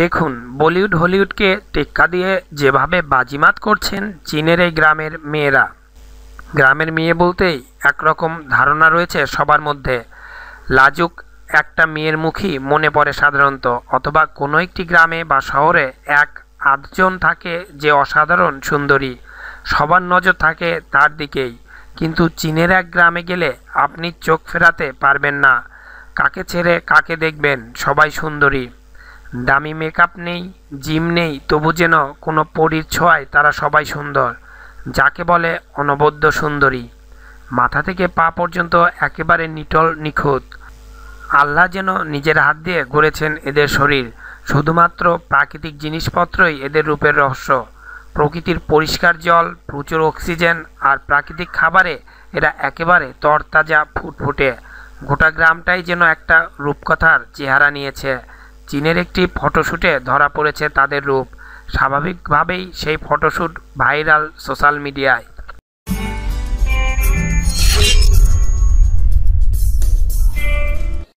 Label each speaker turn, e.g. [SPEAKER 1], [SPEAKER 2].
[SPEAKER 1] দেখুন বলিউড হলিউডকে টেক্কা দিয়ে যেভাবে বাজিমাত করছেন চীনের এই গ্রামের মেয়েরা গ্রামের মেয়ে বলতেই একরকম ধারণা রয়েছে সবার মধ্যে লাজুক একটা মেয়ের মুখী মনে পড়ে সাধারণত অথবা কোনো একটি গ্রামে বা শহরে এক আধজন থাকে যে অসাধারণ সুন্দরী সবার নজর থাকে তার দিকেই কিন্তু চীনের এক গ্রামে গেলে আপনি চোখ ফেরাতে পারবেন না কাকে ছেড়ে কাকে দেখবেন সবাই সুন্দরী দামি মেকআপ নেই জিম নেই তবু যেন কোনো পরীর ছোঁয়ায় তারা সবাই সুন্দর যাকে বলে অনবদ্য সুন্দরী মাথা থেকে পা পর্যন্ত একেবারে নিটল নিখুঁত আল্লাহ যেন নিজের হাত দিয়ে গড়েছেন এদের শরীর শুধুমাত্র প্রাকৃতিক জিনিসপত্রই এদের রূপের রহস্য প্রকৃতির পরিষ্কার জল প্রচুর অক্সিজেন আর প্রাকৃতিক খাবারে এরা একেবারে তরতাজা ফুটফুটে গোটা গ্রামটাই যেন একটা রূপকথার চেহারা নিয়েছে চীনের একটি ফটোশ্যুটে ধরা পড়েছে তাদের রূপ স্বাভাবিকভাবেই সেই ফটোশ্যুট ভাইরাল সোশ্যাল মিডিয়ায়